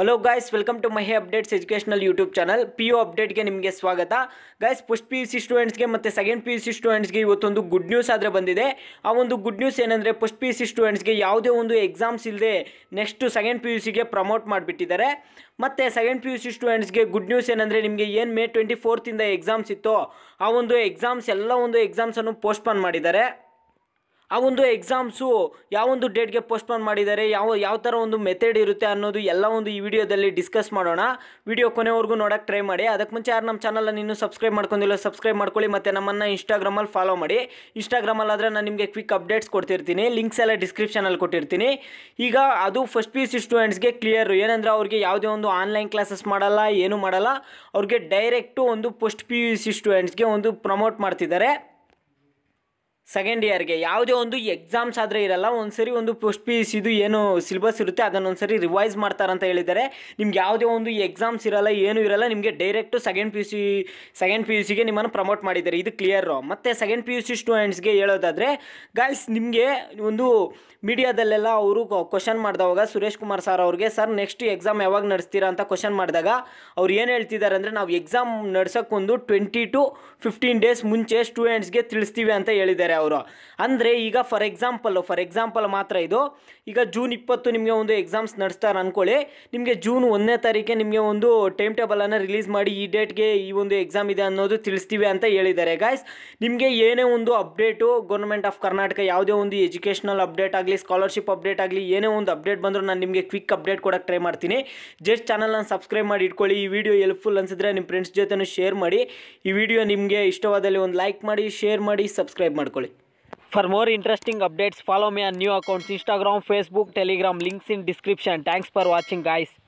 Hello guys welcome to Mahi updates educational YouTube channel P U ಅಪ್ಡೇಟ್ಗೆ ನಿಮಗೆ ಸ್ವಾಗತ guys first P U C ಸ್ಟೂಡೆಂಟ್ಸ್ಗೆ ಮತ್ತು ಸೆಕೆಂಡ್ ಪಿ ಯು ಸಿ ಸ್ಟೂಡೆಂಟ್ಸ್ಗೆ ಇವತ್ತೊಂದು ಗುಡ್ ನ್ಯೂಸ್ ಆದರೆ ಬಂದಿದೆ ಆ ಒಂದು ಗುಡ್ ನ್ಯೂಸ್ ಏನಂದರೆ ಫಸ್ಟ್ ಪಿ ಯು ಸಿ ಸ್ಟೂಡೆಂಟ್ಸ್ಗೆ ಯಾವುದೇ ಒಂದು ಎಕ್ಸಾಮ್ಸ್ ಇಲ್ಲದೆ ನೆಕ್ಸ್ಟು ಸೆಕೆಂಡ್ ಪಿ ಯು ಸಿಗೆ ಪ್ರಮೋಟ್ ಮಾಡಿಬಿಟ್ಟಿದ್ದಾರೆ ಮತ್ತು ಸೆಕೆಂಡ್ ಪಿ ಯು ಸಿ ಸ್ಟೂಡೆಂಟ್ಸ್ಗೆ ಗುಡ್ ನ್ಯೂಸ್ ಏನಂದರೆ ನಿಮಗೆ ಏನು ಮೇ ಟ್ವೆಂಟಿ ಫೋರ್ತಿಂದ ಎಕ್ಸಾಮ್ಸ್ ಇತ್ತೋ ಆ ಒಂದು ಎಕ್ಸಾಮ್ಸ್ ಎಲ್ಲ ಒಂದು ಎಕ್ಸಾಮ್ಸನ್ನು ಪೋಸ್ಟ್ಪಾನ್ ಮಾಡಿದ್ದಾರೆ ಆ ಒಂದು ಎಕ್ಸಾಮ್ಸು ಯಾವೊಂದು ಡೇಟ್ಗೆ ಪೋಸ್ಟ್ಪೋನ್ ಮಾಡಿದ್ದಾರೆ ಯಾವ ಯಾವ ಥರ ಒಂದು ಮೆಥಡ್ ಇರುತ್ತೆ ಅನ್ನೋದು ಎಲ್ಲ ಒಂದು ಈ ವಿಡಿಯೋದಲ್ಲಿ ಡಿಸ್ಕಸ್ ಮಾಡೋಣ ವಿಡಿಯೋ ಕೊನೆವರೆಗೂ ನೋಡೋಕೆ ಟ್ರೈ ಮಾಡಿ ಅದಕ್ಕೆ ಮುಂಚೆ ಯಾರು ನಮ್ಮ ಚಾನಲನ್ನು ಇನ್ನೂ ಸಬ್ಸ್ಕ್ರೈಬ್ ಮಾಡ್ಕೊಂಡಿಲ್ಲ ಸಬ್ಸ್ಕ್ರೈಬ್ ಮಾಡ್ಕೊಳ್ಳಿ ಮತ್ತು ನಮ್ಮನ್ನು ಇನ್ಸ್ಟಾಗ್ರಾಮಲ್ಲಿ ಫಾಲೋ ಮಾಡಿ ಇನ್ಸ್ಟಾಗ್ರಾಮಲ್ಲಿ ಆದರೆ ನಾನು ನಿಮಗೆ ಕ್ವಿಕ್ ಅಪ್ಡೇಟ್ಸ್ ಕೊಡ್ತಿರ್ತೀನಿ ಲಿಂಕ್ಸ್ ಎಲ್ಲ ಡಿಸ್ಕ್ರಿಪ್ಷನಲ್ಲಿ ಕೊಟ್ಟಿರ್ತೀನಿ ಈಗ ಅದು ಫಸ್ಟ್ ಪಿ ಯು ಸಿ ಸ್ಟೂಡೆಂಟ್ಸ್ಗೆ ಕ್ಲಿಯರು ಏನಂದರೆ ಅವ್ರಿಗೆ ಯಾವುದೇ ಒಂದು ಆನ್ಲೈನ್ ಕ್ಲಾಸಸ್ ಮಾಡಲ್ಲ ಏನೂ ಮಾಡಲ್ಲ ಅವ್ರಿಗೆ ಡೈರೆಕ್ಟು ಒಂದು ಪೋಸ್ಟ್ ಪಿ ಯು ಸಿ ಸ್ಟೂಡೆಂಟ್ಸ್ಗೆ ಒಂದು ಪ್ರಮೋಟ್ ಮಾಡ್ತಿದ್ದಾರೆ ಸೆಕೆಂಡ್ ಇಯರ್ಗೆ ಯಾವುದೇ ಒಂದು ಎಕ್ಸಾಮ್ಸ್ ಆದರೆ ಇರಲ್ಲ ಒಂದ್ಸರಿ ಸರಿ ಒಂದು ಪೋಸ್ಟ್ ಪಿ ಯು ಸಿದು ಏನು ಸಿಲೆಬಸ್ ಇರುತ್ತೆ ಅದನ್ನೊಂದ್ಸರಿ ಸರಿ ರಿವೈಸ್ ಮಾಡ್ತಾರಂತ ಹೇಳಿದ್ದಾರೆ ನಿಮ್ಗೆ ಯಾವುದೇ ಒಂದು ಎಕ್ಸಾಮ್ಸ್ ಇರಲ್ಲ ಏನೂ ಇರಲ್ಲ ನಿಮಗೆ direct second P U C second P U ಸಿಗೆ ನಿಮ್ಮನ್ನು ಪ್ರಮೋಟ್ ಮಾಡಿದ್ದಾರೆ ಇದು ಕ್ಲಿಯರು ಮತ್ತು second P U e C ಸ್ಟೂಡೆಂಟ್ಸ್ಗೆ ಹೇಳೋದಾದರೆ ಗಾಯ್ಸ್ ನಿಮಗೆ ಒಂದು ಮೀಡಿಯಾದಲ್ಲೆಲ್ಲ ಅವರು ಕ್ವಶನ್ ಮಾಡಿದವಾಗ ಸುರೇಶ್ ಕುಮಾರ್ ಸರ್ ಅವ್ರಿಗೆ ಸರ್ ನೆಕ್ಸ್ಟ್ ಎಕ್ಸಾಮ್ ಯಾವಾಗ ನಡೆಸ್ತೀರಾ ಅಂತ ಕ್ವಶನ್ ಮಾಡಿದಾಗ ಅವ್ರು ಏನು ಹೇಳ್ತಿದ್ದಾರೆ ಅಂದರೆ ನಾವು ಎಕ್ಸಾಮ್ ನಡ್ಸೋಕ್ಕೊಂದು ಟ್ವೆಂಟಿ ಟು ಫಿಫ್ಟೀನ್ ಡೇಸ್ ಮುಂಚೆ ಸ್ಟೂಡೆಂಟ್ಸ್ಗೆ ತಿಳಿಸ್ತೀವಿ ಅಂತ ಹೇಳಿದ್ದಾರೆ ಅವರು ಅಂದರೆ ಈಗ ಫಾರ್ ಎಕ್ಸಾಂಪಲ್ ಫಾರ್ ಎಕ್ಸಾಂಪಲ್ ಮಾತ್ರ ಇದು ಈಗ ಜೂನ್ ಇಪ್ಪತ್ತು ನಿಮಗೆ ಒಂದು ಎಕ್ಸಾಮ್ಸ್ ನಡೆಸ್ತಾರೆ ಅಂದ್ಕೊಳ್ಳಿ ನಿಮಗೆ ಜೂನ್ ಒಂದನೇ ತಾರೀಕೆ ನಿಮಗೆ ಒಂದು ಟೈಮ್ ಟೇಬಲನ್ನು ರಿಲೀಸ್ ಮಾಡಿ ಈ ಡೇಟ್ಗೆ ಈ ಒಂದು ಎಕ್ಸಾಮ್ ಇದೆ ಅನ್ನೋದು ತಿಳಿಸ್ತೀವಿ ಅಂತ ಹೇಳಿದ್ದಾರೆ ಗಾಯ್ಸ್ ನಿಮಗೆ ಏನೇ ಒಂದು ಅಪ್ಡೇಟು ಗೌರ್ಮೆಂಟ್ ಆಫ್ ಕರ್ನಾಟಕ ಯಾವುದೇ ಒಂದು ಎಜುಕೇಷನಲ್ ಅಪ್ಡೇಟ್ ಆಗಲಿ ಸ್ಕಾಲರ್ಶಿಪ್ ಅಪ್ಡೇಟ್ ಆಗಲಿ ಏನೇ ಒಂದು ಅಪ್ಡೇಟ್ ಬಂದರೂ ನಾನು ನಿಮಗೆ ಕ್ವಿಕ್ ಅಪ್ಡೇಟ್ ಕೊಡೋಕ್ಕೆ ಟ್ರೈ ಮಾಡ್ತೀನಿ ಜಸ್ಟ್ ಚಾನಲ್ನ ಸಬ್ಸ್ಕ್ರೈಬ್ ಮಾಡಿ ಇಟ್ಕೊಳ್ಳಿ ಈ ವಿಡಿಯೋ ಹೆಲ್ಪ್ಫುಲ್ ಅನಿಸಿದ್ರೆ ನಿಮ್ಮ ಫ್ರೆಂಡ್ಸ್ ಜೊತೆ ಶೇರ್ ಮಾಡಿ ಈ ವಿಡಿಯೋ ನಿಮಗೆ ಇಷ್ಟವಾದಲ್ಲಿ ಒಂದು ಲೈಕ್ ಮಾಡಿ ಶೇರ್ ಮಾಡಿ ಸಬ್ಸ್ಕ್ರೈಬ್ ಮಾಡ್ಕೊಳ್ಳಿ For more interesting updates, follow me on new accounts Instagram, Facebook, Telegram, links in description. Thanks for watching guys.